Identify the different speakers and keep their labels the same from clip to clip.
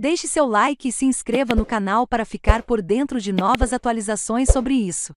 Speaker 1: Deixe seu like e se inscreva no canal para ficar por dentro de novas atualizações sobre isso.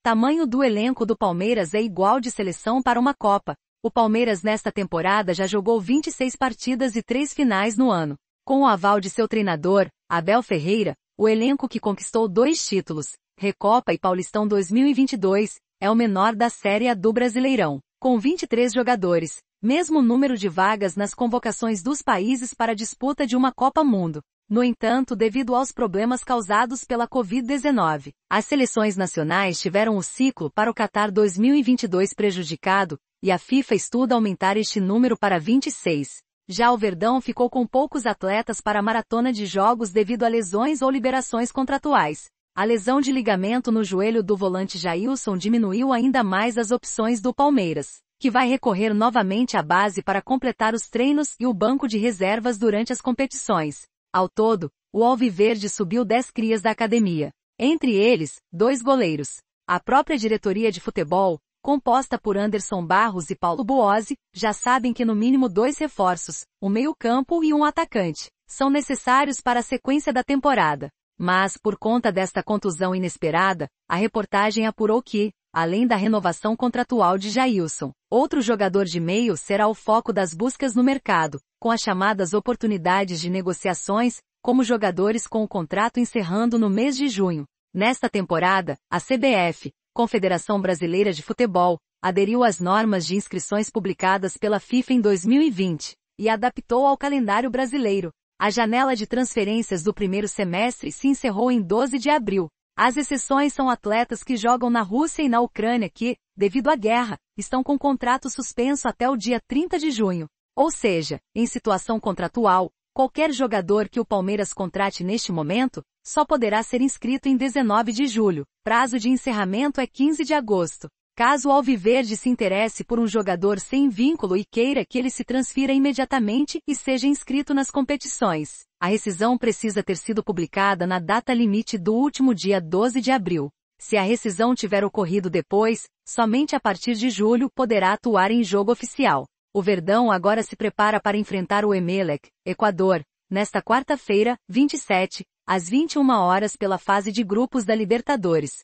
Speaker 1: Tamanho do elenco do Palmeiras é igual de seleção para uma Copa. O Palmeiras nesta temporada já jogou 26 partidas e 3 finais no ano. Com o aval de seu treinador, Abel Ferreira, o elenco que conquistou dois títulos, Recopa e Paulistão 2022, é o menor da Série A do Brasileirão, com 23 jogadores, mesmo número de vagas nas convocações dos países para a disputa de uma Copa Mundo. No entanto, devido aos problemas causados pela Covid-19, as seleções nacionais tiveram o ciclo para o Qatar 2022 prejudicado, e a FIFA estuda aumentar este número para 26. Já o Verdão ficou com poucos atletas para a maratona de jogos devido a lesões ou liberações contratuais. A lesão de ligamento no joelho do volante Jailson diminuiu ainda mais as opções do Palmeiras que vai recorrer novamente à base para completar os treinos e o banco de reservas durante as competições. Ao todo, o Alviverde subiu 10 crias da academia. Entre eles, dois goleiros. A própria diretoria de futebol, composta por Anderson Barros e Paulo Buozzi, já sabem que no mínimo dois reforços, um meio-campo e um atacante, são necessários para a sequência da temporada. Mas, por conta desta contusão inesperada, a reportagem apurou que, além da renovação contratual de Jailson. Outro jogador de meio será o foco das buscas no mercado, com as chamadas oportunidades de negociações, como jogadores com o contrato encerrando no mês de junho. Nesta temporada, a CBF, Confederação Brasileira de Futebol, aderiu às normas de inscrições publicadas pela FIFA em 2020 e adaptou ao calendário brasileiro. A janela de transferências do primeiro semestre se encerrou em 12 de abril, as exceções são atletas que jogam na Rússia e na Ucrânia que, devido à guerra, estão com contrato suspenso até o dia 30 de junho. Ou seja, em situação contratual, qualquer jogador que o Palmeiras contrate neste momento, só poderá ser inscrito em 19 de julho. Prazo de encerramento é 15 de agosto. Caso o Alviverde se interesse por um jogador sem vínculo e queira que ele se transfira imediatamente e seja inscrito nas competições, a rescisão precisa ter sido publicada na data limite do último dia 12 de abril. Se a rescisão tiver ocorrido depois, somente a partir de julho poderá atuar em jogo oficial. O Verdão agora se prepara para enfrentar o Emelec, Equador, nesta quarta-feira, 27, às 21 horas pela fase de grupos da Libertadores.